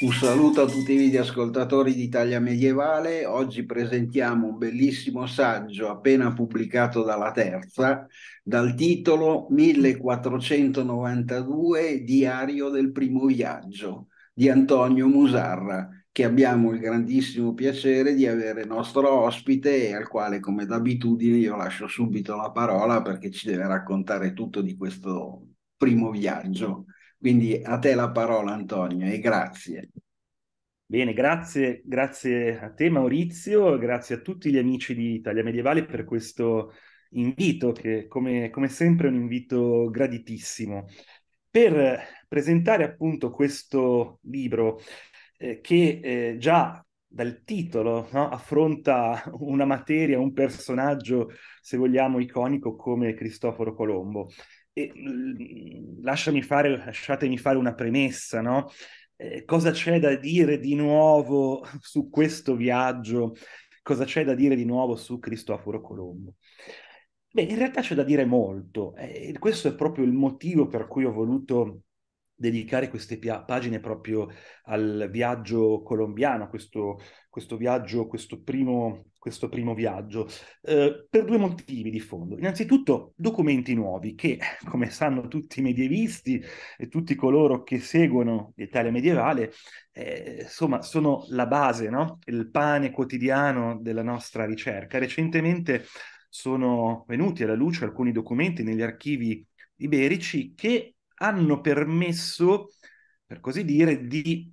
Un saluto a tutti i video ascoltatori di Italia Medievale. Oggi presentiamo un bellissimo saggio appena pubblicato dalla Terza dal titolo 1492 Diario del primo viaggio di Antonio Musarra che abbiamo il grandissimo piacere di avere nostro ospite e al quale come d'abitudine io lascio subito la parola perché ci deve raccontare tutto di questo primo viaggio. Quindi a te la parola Antonio e grazie. Bene, grazie, grazie a te Maurizio, grazie a tutti gli amici di Italia Medievale per questo invito che come, come sempre è un invito graditissimo. Per presentare appunto questo libro eh, che eh, già dal titolo no? affronta una materia, un personaggio, se vogliamo, iconico come Cristoforo Colombo. E, mm, lasciami fare, lasciatemi fare una premessa, no? Eh, cosa c'è da dire di nuovo su questo viaggio? Cosa c'è da dire di nuovo su Cristoforo Colombo? Beh, in realtà c'è da dire molto, eh, questo è proprio il motivo per cui ho voluto dedicare queste pia- pagine proprio al viaggio colombiano, questo, questo viaggio, questo primo, questo primo viaggio, eh, per due motivi di fondo. Innanzitutto documenti nuovi che, come sanno tutti i medievisti e tutti coloro che seguono l'Italia medievale, eh, insomma, sono la base, no? il pane quotidiano della nostra ricerca. Recentemente sono venuti alla luce alcuni documenti negli archivi iberici che hanno permesso, per così dire, di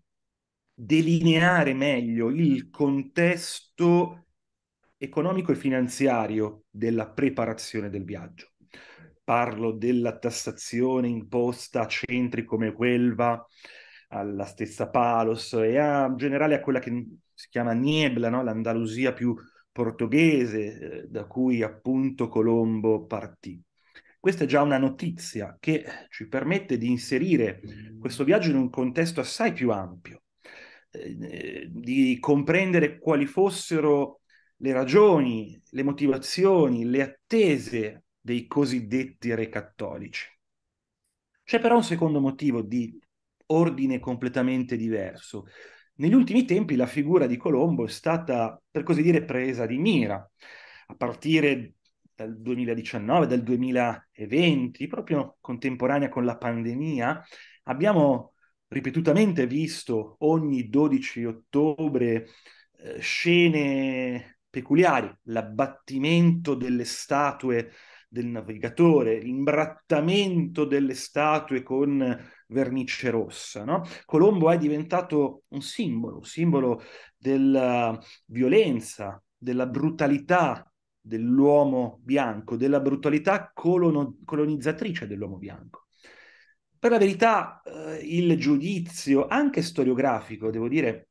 delineare meglio il contesto economico e finanziario della preparazione del viaggio. Parlo della tassazione imposta a centri come Quelva, alla stessa Palos e a, in generale a quella che si chiama Niebla, no? l'Andalusia più portoghese, eh, da cui appunto Colombo partì. Questa è già una notizia che ci permette di inserire questo viaggio in un contesto assai più ampio, eh, di comprendere quali fossero le ragioni, le motivazioni, le attese dei cosiddetti re cattolici. C'è però un secondo motivo di ordine completamente diverso. Negli ultimi tempi la figura di Colombo è stata, per così dire, presa di mira, a partire dal 2019, dal 2020, proprio contemporanea con la pandemia, abbiamo ripetutamente visto ogni 12 ottobre eh, scene peculiari, l'abbattimento delle statue del navigatore, l'imbrattamento delle statue con vernice rossa. No? Colombo è diventato un simbolo, un simbolo della violenza, della brutalità dell'uomo bianco, della brutalità colono- colonizzatrice dell'uomo bianco. Per la verità, eh, il giudizio, anche storiografico, devo dire,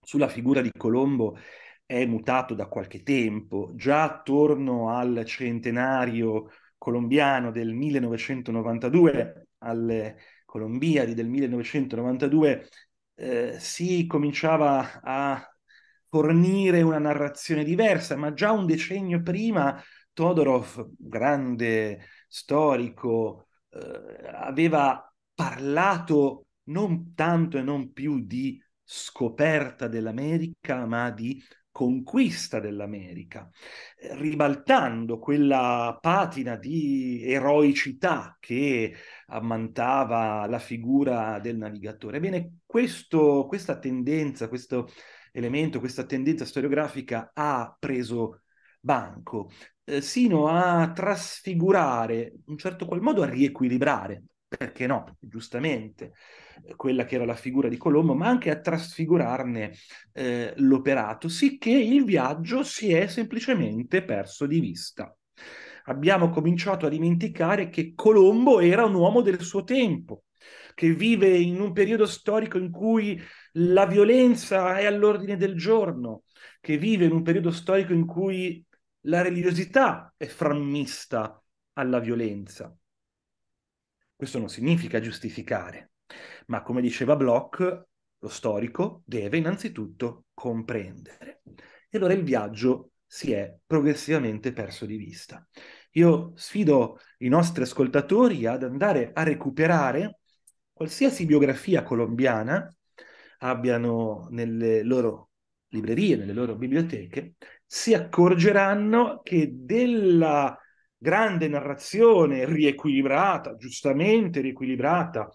sulla figura di Colombo è mutato da qualche tempo, già attorno al centenario colombiano del 1992, alle Colombiadi del 1992, eh, si cominciava a fornire una narrazione diversa, ma già un decennio prima Todorov, grande storico, eh, aveva parlato non tanto e non più di scoperta dell'America, ma di conquista dell'America, ribaltando quella patina di eroicità che ammantava la figura del navigatore. Ebbene, questa tendenza, questo elemento, questa tendenza storiografica ha preso banco, eh, sino a trasfigurare, in un certo qual modo a riequilibrare, perché no, giustamente, eh, quella che era la figura di Colombo, ma anche a trasfigurarne eh, l'operato, sicché il viaggio si è semplicemente perso di vista. Abbiamo cominciato a dimenticare che Colombo era un uomo del suo tempo, che vive in un periodo storico in cui la violenza è all'ordine del giorno, che vive in un periodo storico in cui la religiosità è frammista alla violenza. Questo non significa giustificare, ma come diceva Bloch, lo storico deve innanzitutto comprendere. E allora il viaggio si è progressivamente perso di vista. Io sfido i nostri ascoltatori ad andare a recuperare qualsiasi biografia colombiana abbiano nelle loro librerie, nelle loro biblioteche, si accorgeranno che della grande narrazione riequilibrata, giustamente riequilibrata,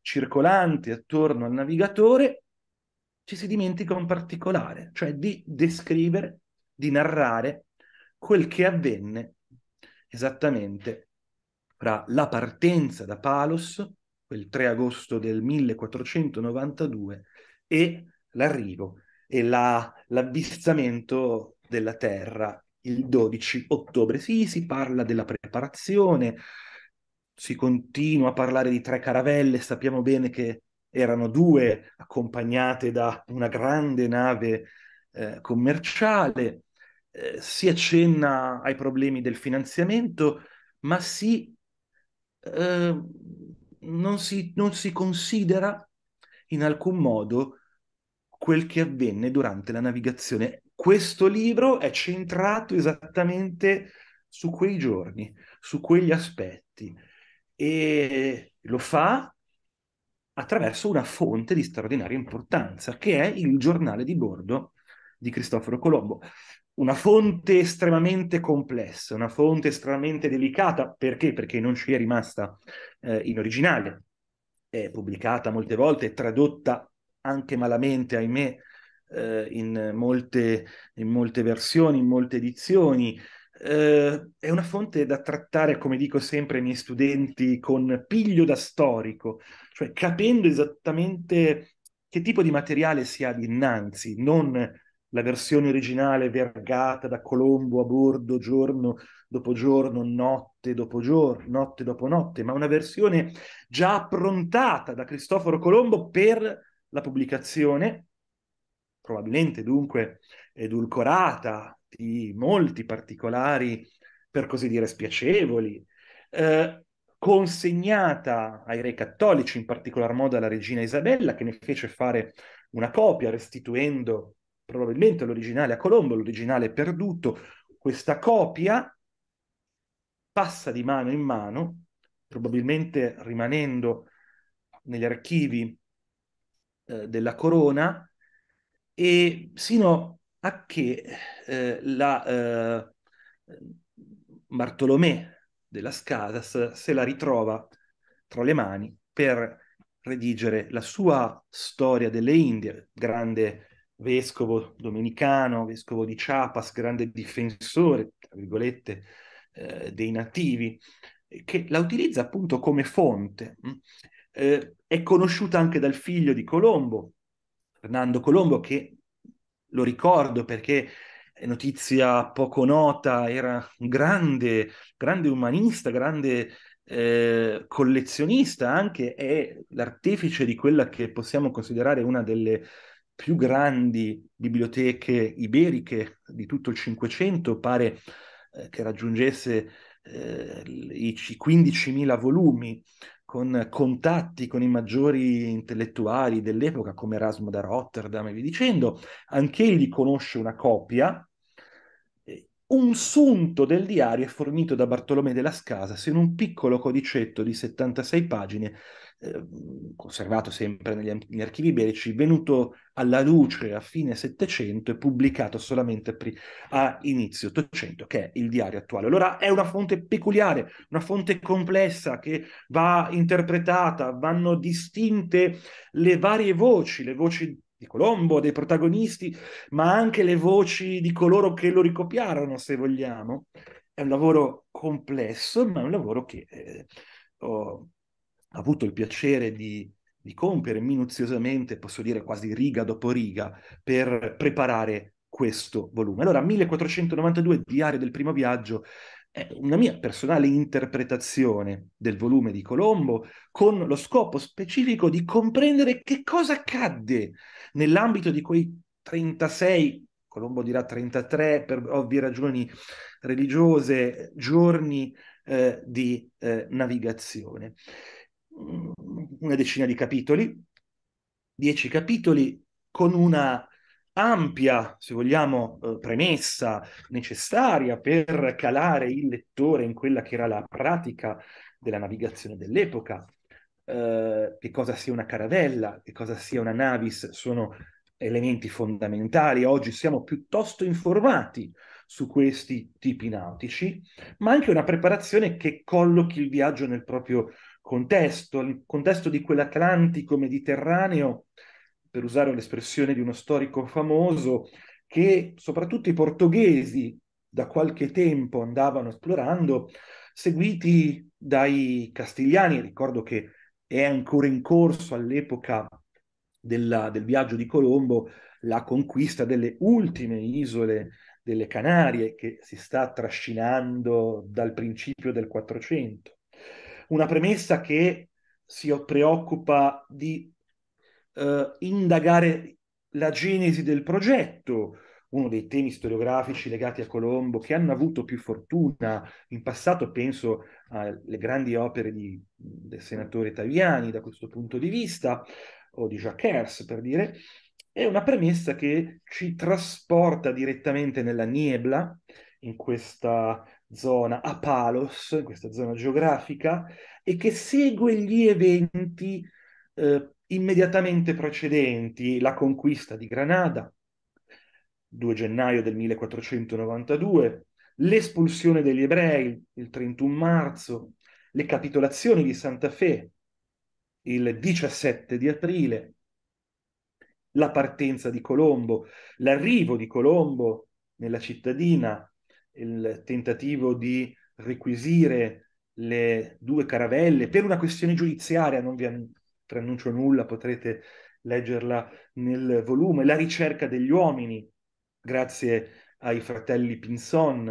circolante attorno al navigatore, ci si dimentica un particolare, cioè di descrivere, di narrare quel che avvenne esattamente fra la partenza da Palos, quel 3 agosto del 1492, e l'arrivo e la, l'avvistamento della Terra il 12 ottobre. Sì, si parla della preparazione, si continua a parlare di tre caravelle, sappiamo bene che erano due accompagnate da una grande nave eh, commerciale, eh, si accenna ai problemi del finanziamento, ma si, eh, non, si, non si considera in alcun modo quel che avvenne durante la navigazione. Questo libro è centrato esattamente su quei giorni, su quegli aspetti e lo fa attraverso una fonte di straordinaria importanza che è il giornale di bordo di Cristoforo Colombo. Una fonte estremamente complessa, una fonte estremamente delicata, perché? Perché non ci è rimasta eh, in originale, è pubblicata molte volte, tradotta anche malamente, ahimè, eh, in, molte, in, molte, versioni, in molte edizioni. Eh, è una fonte da trattare, come dico sempre ai miei studenti, con piglio da storico, cioè capendo esattamente che tipo di materiale si ha dinanzi, non la versione originale vergata da Colombo a bordo giorno dopo giorno, notte dopo giorno, notte dopo notte, ma una versione già approntata da Cristoforo Colombo per la pubblicazione, probabilmente dunque edulcorata di molti particolari, per così dire, spiacevoli, eh, consegnata ai re cattolici, in particolar modo alla regina Isabella, che ne fece fare una copia, restituendo probabilmente l'originale a Colombo, l'originale perduto. Questa copia passa di mano in mano, probabilmente rimanendo negli archivi eh, della corona e sino a che eh, la eh, Bartolomè della Scadas se la ritrova tra le mani per redigere la sua storia delle Indie, grande vescovo domenicano, vescovo di Chiapas, grande difensore, tra virgolette, eh, dei nativi, che la utilizza appunto come fonte. Mm, eh, è conosciuta anche dal figlio di Colombo, Fernando Colombo, che lo ricordo perché è notizia poco nota, era un grande, grande umanista, grande eh, collezionista, anche è l'artefice di quella che possiamo considerare una delle più grandi biblioteche iberiche di tutto il Cinquecento, pare eh, che raggiungesse eh, i 15.000 volumi con contatti con i maggiori intellettuali dell'epoca come Erasmo da Rotterdam e vi dicendo, anch'egli conosce una copia un sunto del diario è fornito da Bartolomé della las Casas in un piccolo codicetto di 76 pagine, eh, conservato sempre negli, negli, archivi iberici, venuto alla luce a fine Settecento e pubblicato solamente pri- a inizio Ottocento, che è il diario attuale. Allora è una fonte peculiare, una fonte complessa che va interpretata, vanno distinte le varie voci, le voci di Colombo, dei protagonisti, ma anche le voci di coloro che lo ricopiarono, se vogliamo. È un lavoro complesso, ma è un lavoro che eh, ho avuto il piacere di, di compiere minuziosamente, posso dire quasi riga dopo riga, per preparare questo volume. Allora, 1492, Diario del primo viaggio, è una mia personale interpretazione del volume di Colombo con lo scopo specifico di comprendere che cosa accadde nell'ambito di quei 36, Colombo dirà 33 per ovvie ragioni religiose, giorni eh, di eh, navigazione. Mm, una decina di capitoli, dieci capitoli con una ampia, se vogliamo, eh, premessa necessaria per calare il lettore in quella che era la pratica della navigazione dell'epoca. Eh, che cosa sia una caravella, che cosa sia una navis, sono elementi fondamentali. Oggi siamo piuttosto informati su questi tipi nautici, ma anche una preparazione che collochi il viaggio nel proprio contesto, il contesto di quell'Atlantico mediterraneo per usare l'espressione di uno storico famoso, che soprattutto i portoghesi da qualche tempo andavano esplorando, seguiti dai castigliani. Ricordo che è ancora in corso all'epoca della, del viaggio di Colombo la conquista delle ultime isole delle Canarie che si sta trascinando dal principio del Quattrocento. Una premessa che si preoccupa di eh, indagare la genesi del progetto, uno dei temi storiografici legati a Colombo che hanno avuto più fortuna in passato, penso alle grandi opere di, del senatore Taviani da questo punto di vista, o di Jacques per dire, è una premessa che ci trasporta direttamente nella niebla, in questa zona a Palos, in questa zona geografica, e che segue gli eventi eh, immediatamente precedenti la conquista di Granada, 2 gennaio del 1492, l'espulsione degli ebrei, il 31 marzo, le capitolazioni di Santa Fe, il 17 di aprile, la partenza di Colombo, l'arrivo di Colombo nella cittadina, il tentativo di requisire le due caravelle per una questione giudiziaria, non vi, preannuncio nulla, potrete leggerla nel volume La ricerca degli uomini, grazie ai fratelli Pinson,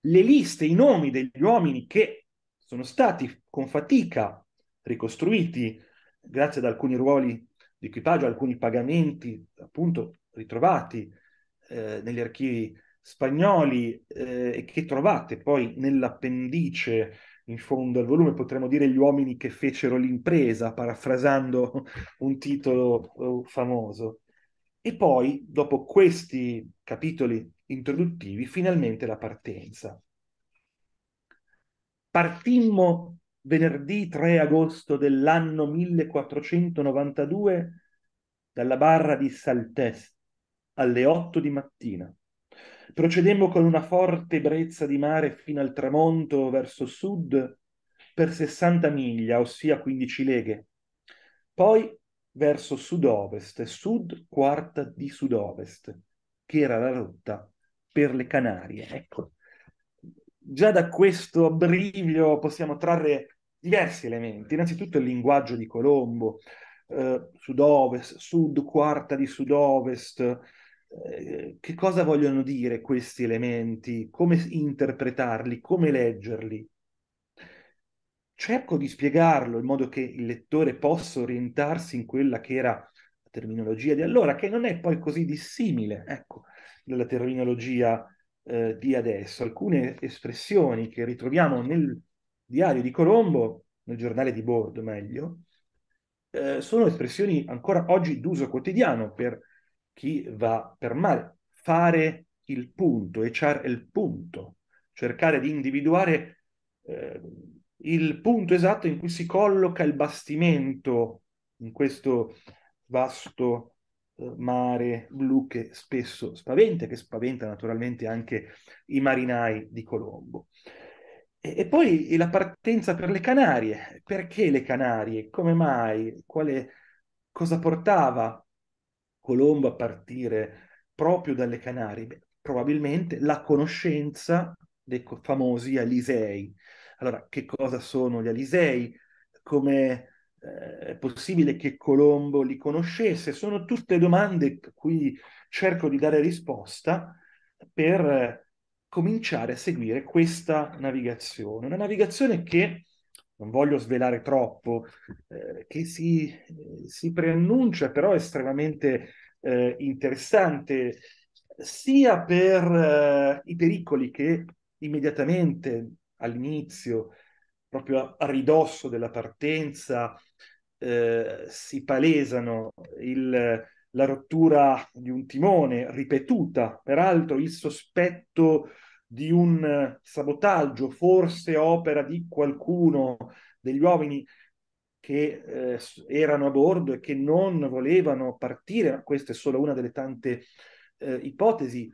le liste, i nomi degli uomini che sono stati con fatica ricostruiti grazie ad alcuni ruoli di equipaggio, alcuni pagamenti appunto ritrovati eh, negli archivi spagnoli eh, e che trovate poi nell'appendice in fondo al volume, potremmo dire gli uomini che fecero l'impresa, parafrasando un titolo uh, famoso. E poi, dopo questi capitoli introduttivi, finalmente la partenza. Partimmo venerdì 3 agosto dell'anno 1492 dalla barra di Saltes alle 8 di mattina Procedemmo con una forte brezza di mare fino al tramonto verso sud per 60 miglia, ossia 15 leghe. Poi verso sud-ovest, sud quarta di sud-ovest, che era la rotta per le Canarie. Ecco, già da questo briviglio possiamo trarre diversi elementi. Innanzitutto il linguaggio di Colombo, eh, sud-ovest, sud quarta di sud-ovest, eh, che cosa vogliono dire questi elementi, come interpretarli, come leggerli. Cerco di spiegarlo in modo che il lettore possa orientarsi in quella che era la terminologia di allora, che non è poi così dissimile, ecco, dalla terminologia eh, di adesso. Alcune espressioni che ritroviamo nel diario di Colombo, nel giornale di bordo meglio, eh, sono espressioni ancora oggi d'uso quotidiano per chi va per male, fare il punto, echar il punto, cercare di individuare eh, il punto esatto in cui si colloca il bastimento in questo vasto eh, mare blu che spesso spaventa, che spaventa naturalmente anche i marinai di Colombo. E, e poi la partenza per le Canarie. Perché le Canarie? Come mai? Quale, cosa portava Colombo a partire proprio dalle Canarie? Beh, probabilmente la conoscenza dei famosi Alisei. Allora, che cosa sono gli Alisei? Come eh, è possibile che Colombo li conoscesse? Sono tutte domande a cui cerco di dare risposta per eh, cominciare a seguire questa navigazione. Una navigazione che non voglio svelare troppo, eh, che si, eh, si, preannuncia però estremamente eh, interessante sia per eh, i pericoli che immediatamente all'inizio, proprio a, ridosso della partenza, eh, si palesano il, la rottura di un timone ripetuta, peraltro il sospetto di un eh, sabotaggio, forse opera di qualcuno degli uomini che eh, erano a bordo e che non volevano partire, questa è solo una delle tante eh, ipotesi,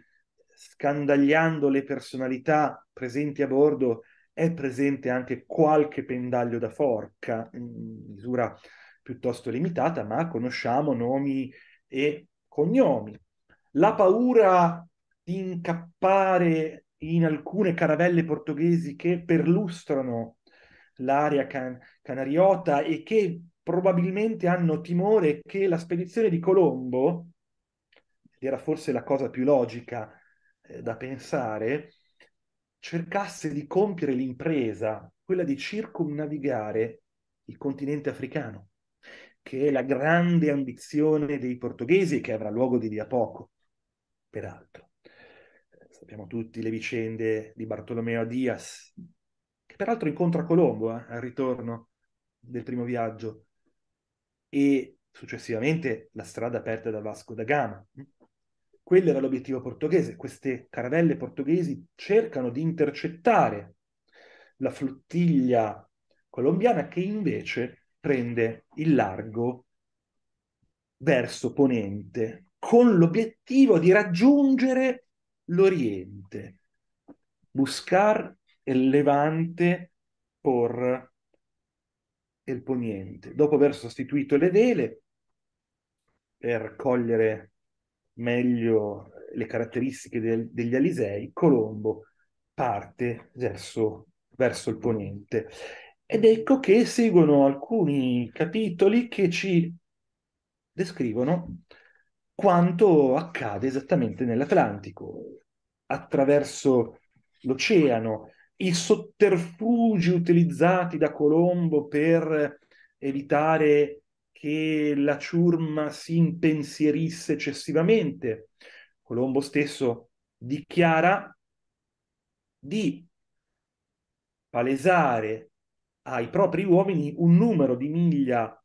scandagliando le personalità presenti a bordo è presente anche qualche pendaglio da forca, in misura piuttosto limitata, ma conosciamo nomi e cognomi. La paura di incappare in alcune caravelle portoghesi che perlustrano l'area can- canariota e che probabilmente hanno timore che la spedizione di Colombo, era forse la cosa più logica eh, da pensare, cercasse di compiere l'impresa, quella di circumnavigare il continente africano, che è la grande ambizione dei portoghesi che avrà luogo di lì a poco, peraltro sappiamo tutti le vicende di Bartolomeo Dias, che peraltro incontra Colombo eh, al ritorno del primo viaggio e successivamente la strada aperta da Vasco da Gama. Quello era l'obiettivo portoghese, queste caravelle portoghesi cercano di intercettare la flottiglia colombiana che invece prende il largo verso ponente con l'obiettivo di raggiungere l'Oriente. Buscar il Levante por il Poniente. Dopo aver sostituito le vele per cogliere meglio le caratteristiche del, degli Alisei, Colombo parte verso, verso il Poniente. Ed ecco che seguono alcuni capitoli che ci descrivono quanto accade esattamente nell'Atlantico, attraverso l'oceano, i sotterfugi utilizzati da Colombo per evitare che la ciurma si impensierisse eccessivamente. Colombo stesso dichiara di palesare ai propri uomini un numero di miglia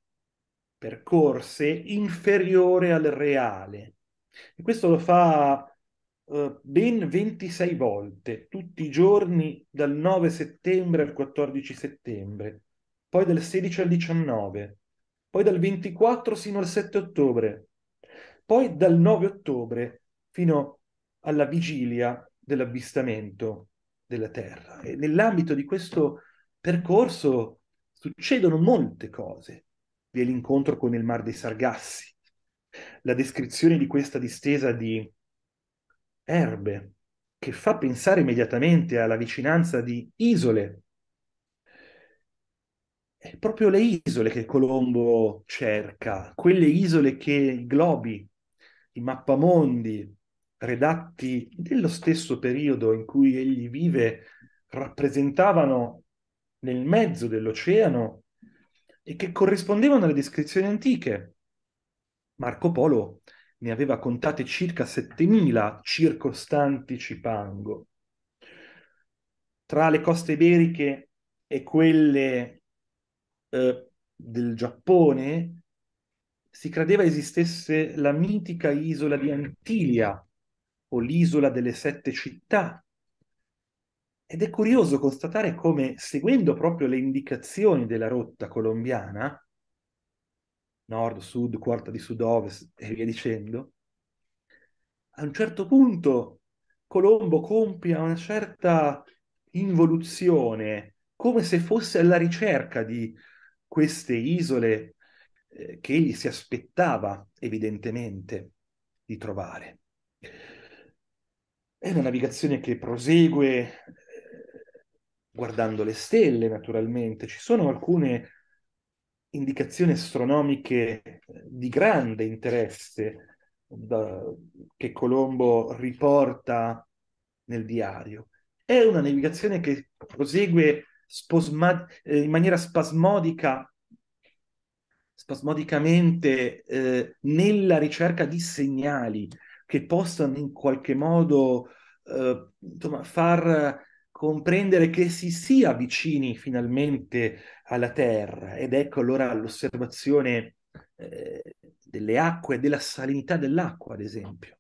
percorse inferiore al reale. E questo lo fa eh, ben 26 volte, tutti i giorni dal 9 settembre al 14 settembre, poi dal 16 al 19, poi dal 24 fino al 7 ottobre, poi dal 9 ottobre fino alla vigilia dell'avvistamento della Terra. E nell'ambito di questo percorso succedono molte cose, vi l'incontro con il Mar dei Sargassi. La descrizione di questa distesa di erbe che fa pensare immediatamente alla vicinanza di isole. È proprio le isole che Colombo cerca, quelle isole che i globi, i mappamondi, redatti dello stesso periodo in cui egli vive, rappresentavano nel mezzo dell'oceano e che corrispondevano alle descrizioni antiche. Marco Polo ne aveva contate circa 7.000 circostanti Cipango. Tra le coste iberiche e quelle eh, del Giappone si credeva esistesse la mitica isola di Antilia o l'isola delle sette città, ed è curioso constatare come, seguendo proprio le indicazioni della rotta colombiana, nord, sud, quarta di sud-ovest e via dicendo, a un certo punto Colombo compie una certa involuzione, come se fosse alla ricerca di queste isole eh, che egli si aspettava evidentemente di trovare. È una navigazione che prosegue guardando le stelle naturalmente, ci sono alcune indicazioni astronomiche eh, di grande interesse da, che Colombo riporta nel diario. È una navigazione che prosegue sposma- eh, in maniera spasmodica, spasmodicamente eh, nella ricerca di segnali che possano in qualche modo eh, insomma, far comprendere che si sia vicini finalmente alla Terra ed ecco allora l'osservazione eh, delle acque, della salinità dell'acqua, ad esempio.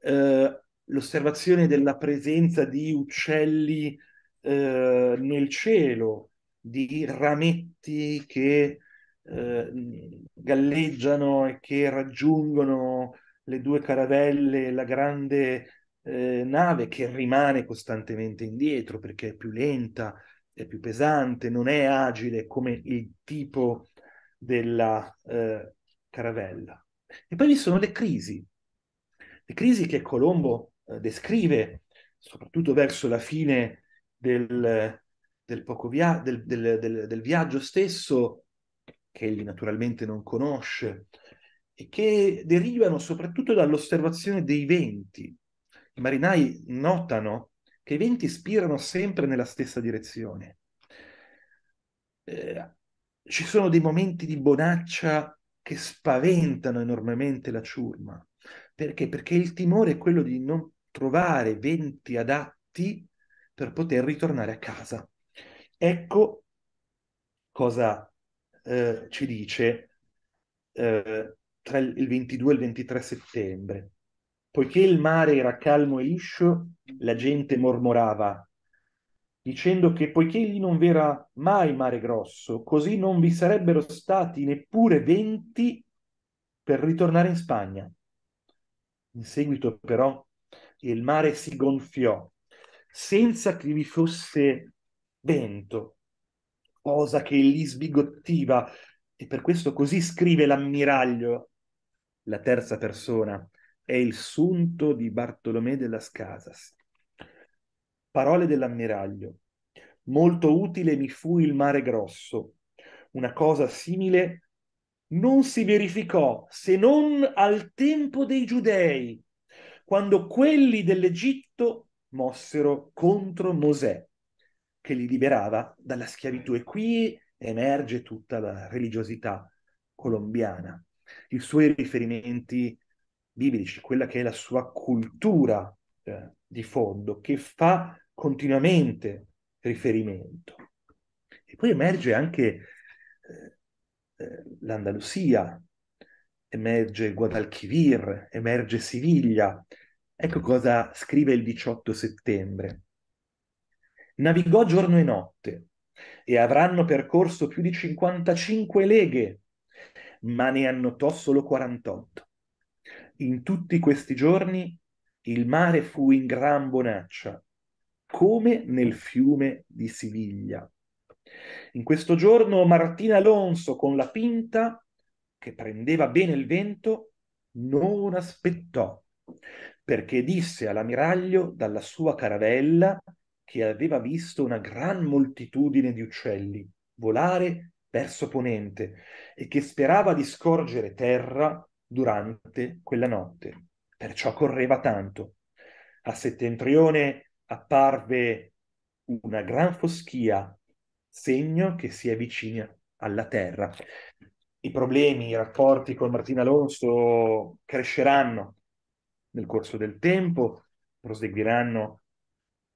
Eh, l'osservazione della presenza di uccelli eh, nel cielo, di rametti che eh, galleggiano e che raggiungono le due caravelle, la grande eh, nave che rimane costantemente indietro perché è più lenta, è più pesante, non è agile come il tipo della eh, caravella. E poi vi sono le crisi, le crisi che Colombo eh, descrive, soprattutto verso la fine del, del, via- del, del, viaggio stesso, che egli naturalmente non conosce, e che derivano soprattutto dall'osservazione dei venti, i marinai notano che i venti spirano sempre nella stessa direzione. Eh, ci sono dei momenti di bonaccia che spaventano enormemente la ciurma. Perché? Perché il timore è quello di non trovare venti adatti per poter ritornare a casa. Ecco cosa eh, ci dice eh, tra il 22 e il 23 settembre. Poiché il mare era calmo e liscio, la gente mormorava, dicendo che poiché lì non v'era mai mare grosso, così non vi sarebbero stati neppure venti per ritornare in Spagna. In seguito però il mare si gonfiò senza che vi fosse vento, cosa che li sbigottiva e per questo così scrive l'ammiraglio, la terza persona, è il sunto di Bartolomé de las Casas. Parole dell'ammiraglio. Molto utile mi fu il mare grosso. Una cosa simile non si verificò se non al tempo dei giudei, quando quelli dell'Egitto mossero contro Mosè, che li liberava dalla schiavitù. E qui emerge tutta la religiosità colombiana, i suoi riferimenti biblici, quella che è la sua cultura eh, di fondo, che fa continuamente riferimento. E poi emerge anche eh, eh l'Andalusia, emerge Guadalquivir, emerge Siviglia. Ecco cosa scrive il 18 settembre. Navigò giorno e notte e avranno percorso più di 55 leghe, ma ne annotò solo 48 in tutti questi giorni il mare fu in gran bonaccia, come nel fiume di Siviglia. In questo giorno Martina Alonso con la pinta, che prendeva bene il vento, non aspettò, perché disse all'ammiraglio dalla sua caravella che aveva visto una gran moltitudine di uccelli volare verso ponente e che sperava di scorgere terra durante quella notte, perciò correva tanto. A settentrione apparve una gran foschia, segno che si avvicina alla terra. I problemi, i rapporti con Martina Alonso cresceranno nel corso del tempo, proseguiranno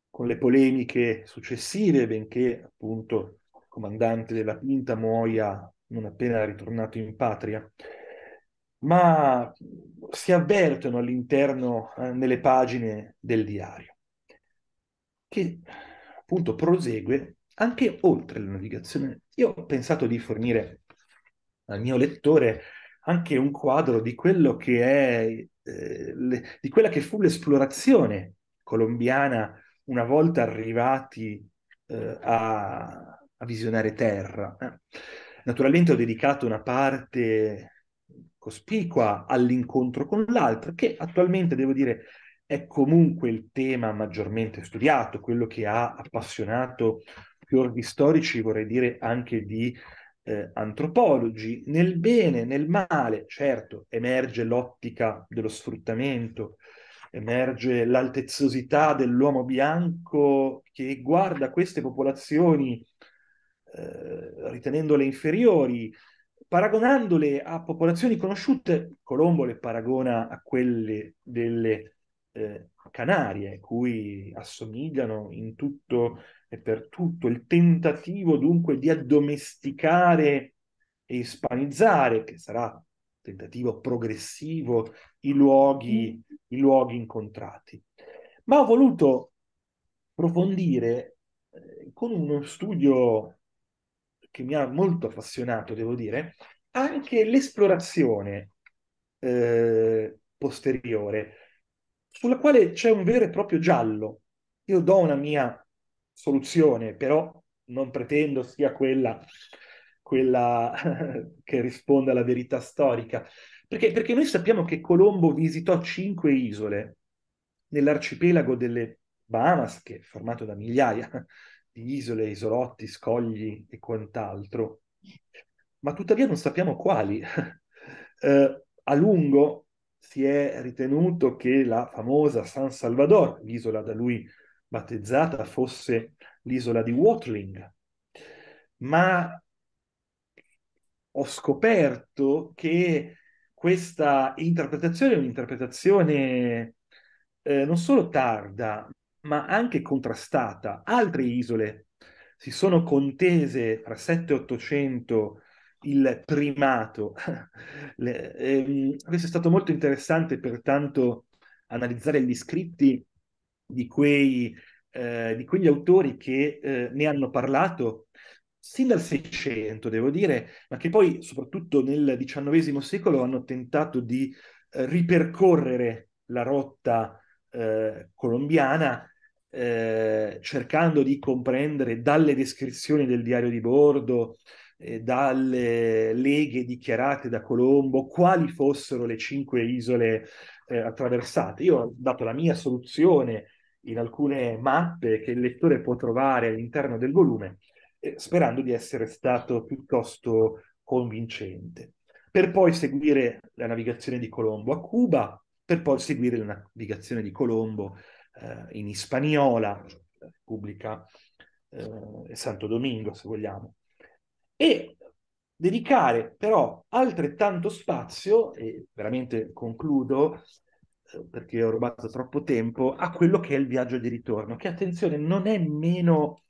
con le polemiche successive, benché appunto il comandante della Pinta muoia non appena ritornato in patria ma si avvertono all'interno, eh, nelle pagine del diario, che appunto prosegue anche oltre la navigazione. Io ho pensato di fornire al mio lettore anche un quadro di quello che è, eh, le, di quella che fu l'esplorazione colombiana una volta arrivati eh, a, a, visionare terra. Eh, naturalmente ho dedicato una parte cospicua all'incontro con l'altro, che attualmente devo dire è comunque il tema maggiormente studiato, quello che ha appassionato più ordi storici, vorrei dire anche di eh, antropologi. Nel bene, nel male, certo, emerge l'ottica dello sfruttamento, emerge l'altezzosità dell'uomo bianco che guarda queste popolazioni eh, ritenendole inferiori, paragonandole a popolazioni conosciute, Colombo le paragona a quelle delle eh, Canarie, cui assomigliano in tutto e per tutto il tentativo dunque di addomesticare e ispanizzare, che sarà tentativo progressivo, i luoghi, i luoghi incontrati. Ma ho voluto approfondire eh, con uno studio che mi ha molto appassionato, devo dire, anche l'esplorazione eh, posteriore, sulla quale c'è un vero e proprio giallo. Io do una mia soluzione, però non pretendo sia quella, quella che risponda alla verità storica, perché, perché noi sappiamo che Colombo visitò cinque isole nell'arcipelago delle Bahamas, che è formato da migliaia isole, isolotti, scogli e quant'altro, ma tuttavia non sappiamo quali. eh, a lungo si è ritenuto che la famosa San Salvador, l'isola da lui battezzata, fosse l'isola di Watling, ma ho scoperto che questa interpretazione è un'interpretazione eh, non solo tarda, ma anche contrastata. Altre isole si sono contese fra 7 e 800 il primato. Le, ehm, questo è stato molto interessante, pertanto, analizzare gli scritti di, quei, eh, di quegli autori che eh, ne hanno parlato sin dal Seicento, devo dire, ma che poi, soprattutto nel XIX secolo, hanno tentato di eh, ripercorrere la rotta eh, colombiana eh, cercando di comprendere dalle descrizioni del diario di bordo, eh, dalle leghe dichiarate da Colombo, quali fossero le cinque isole eh, attraversate. Io ho dato la mia soluzione in alcune mappe che il lettore può trovare all'interno del volume, eh, sperando di essere stato piuttosto convincente. Per poi seguire la navigazione di Colombo a Cuba, per poi seguire la navigazione di Colombo eh, in Hispaniola, Repubblica eh, e Santo Domingo, se vogliamo. E dedicare però altrettanto spazio, e veramente concludo, eh, perché ho rubato troppo tempo, a quello che è il viaggio di ritorno, che attenzione non è meno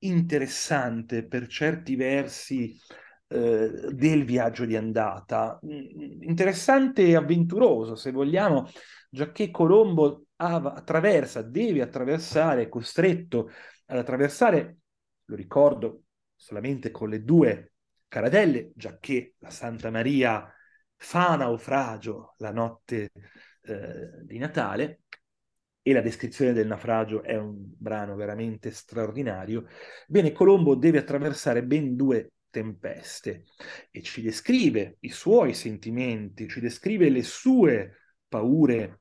interessante per certi versi eh, del viaggio di andata, mm, mm, interessante e avventuroso se vogliamo, già che Colombo av- attraversa, deve attraversare, è costretto ad attraversare, lo ricordo solamente con le due caradelle, giacché la Santa Maria fa naufragio la notte eh, di Natale, e la descrizione del naufragio è un brano veramente straordinario. Bene, Colombo deve attraversare ben due tempeste e ci descrive i suoi sentimenti, ci descrive le sue paure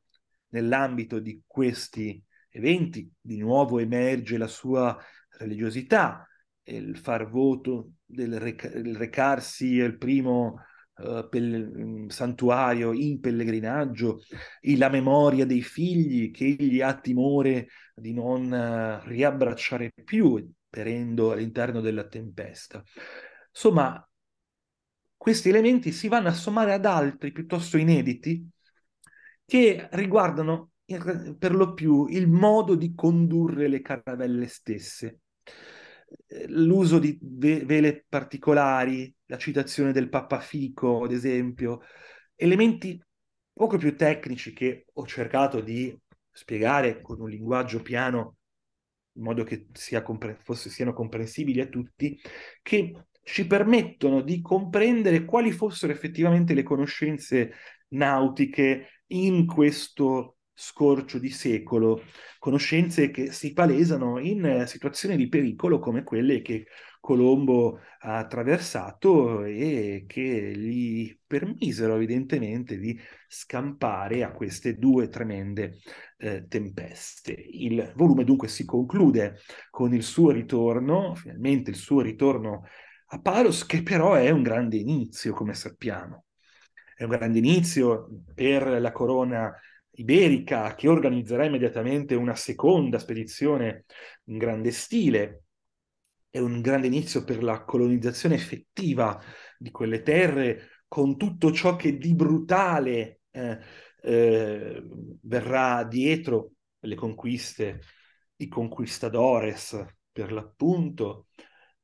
nell'ambito di questi eventi di nuovo emerge la sua religiosità, il far voto, del rec- il recarsi al primo uh, pel- santuario in pellegrinaggio, e la memoria dei figli che egli ha timore di non uh, riabbracciare più, perendo all'interno della tempesta. Insomma, questi elementi si vanno a sommare ad altri piuttosto inediti che riguardano eh, per lo più il modo di condurre le caravelle stesse, eh, l'uso di ve- vele particolari, la citazione del Papa Fico, ad esempio, elementi poco più tecnici che ho cercato di spiegare con un linguaggio piano in modo che sia compre- fosse, siano comprensibili a tutti, che ci permettono di comprendere quali fossero effettivamente le conoscenze nautiche in questo scorcio di secolo, conoscenze che si palesano in eh, situazioni di pericolo come quelle che Colombo ha attraversato e che gli permisero evidentemente di scampare a queste due tremende eh, tempeste. Il volume dunque si conclude con il suo ritorno, finalmente il suo ritorno a Palos, che però è un grande inizio, come sappiamo è un grande inizio per la corona iberica che organizzerà immediatamente una seconda spedizione in grande stile. È un grande inizio per la colonizzazione effettiva di quelle terre con tutto ciò che di brutale eh, eh, verrà dietro le conquiste, i conquistadores per l'appunto.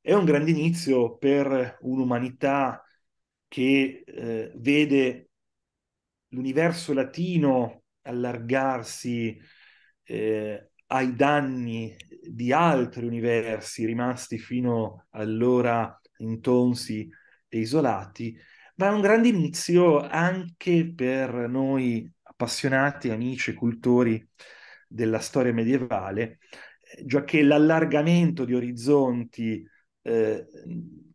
È un grande inizio per un'umanità che eh, vede l'universo latino allargarsi eh, ai danni di altri universi rimasti fino allora intonsi e isolati, ma è un grande inizio anche per noi appassionati, amici e cultori della storia medievale, eh, già che l'allargamento di orizzonti eh,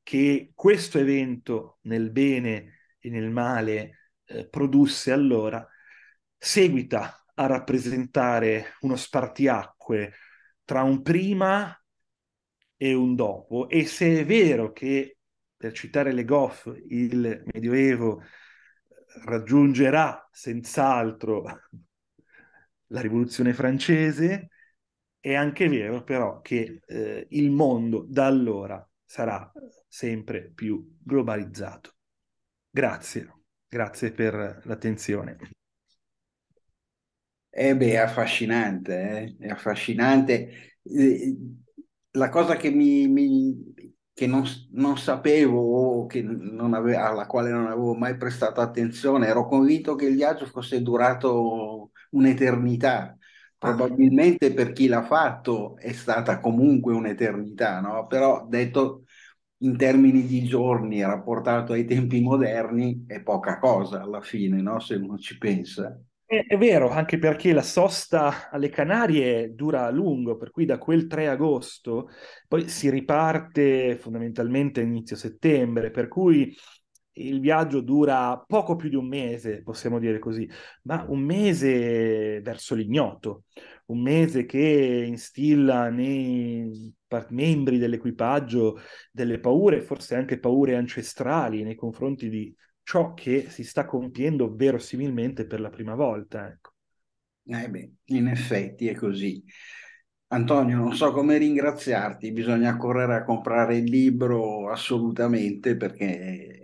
che questo evento nel bene e nel male eh, produsse allora, seguita a rappresentare uno spartiacque tra un prima e un dopo. E se è vero che, per citare Le Goff, il Medioevo eh, raggiungerà senz'altro la rivoluzione francese, è anche vero però che eh, il mondo da allora sarà sempre più globalizzato. Grazie, grazie per l'attenzione. Eh beh, è affascinante, eh? è affascinante. Eh, la cosa che, mi, mi, che non, non, sapevo che non ave, alla quale non avevo mai prestato attenzione, ero convinto che il viaggio fosse durato un'eternità, probabilmente per chi l'ha fatto è stata comunque un'eternità, no? però detto in termini di giorni rapportato ai tempi moderni è poca cosa alla fine, no? se uno ci pensa. È, è, vero, anche perché la sosta alle Canarie dura a lungo, per cui da quel 3 agosto poi si riparte fondamentalmente a inizio settembre, per cui il viaggio dura poco più di un mese, possiamo dire così, ma un mese verso l'ignoto, un mese che instilla nei membri dell'equipaggio delle paure, forse anche paure ancestrali nei confronti di ciò che si sta compiendo verosimilmente per la prima volta. Ecco. Eh beh, in effetti è così. Antonio, non so come ringraziarti, bisogna correre a comprare il libro assolutamente perché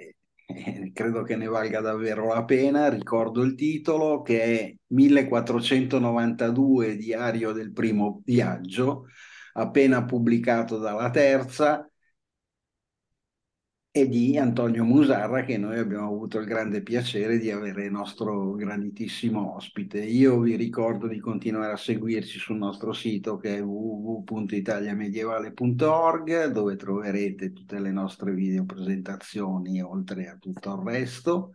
eh, credo che ne valga davvero la pena. Ricordo il titolo che è 1492 Diario del primo viaggio, appena pubblicato dalla terza e di Antonio Musarra che noi abbiamo avuto il grande piacere di avere nostro granditissimo ospite. Io vi ricordo di continuare a seguirci sul nostro sito che è www.italiamedievale.org dove troverete tutte le nostre video presentazioni oltre a tutto il resto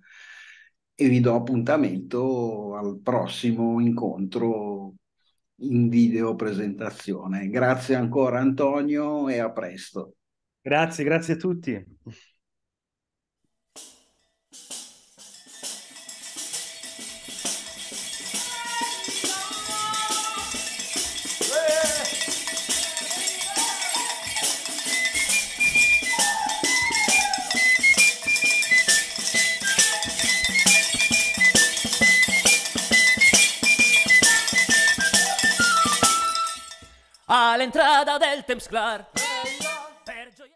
e vi do appuntamento al prossimo incontro in video presentazione. Grazie ancora Antonio e a presto. Grazie, grazie a tutti. a l'entrada del temps clar.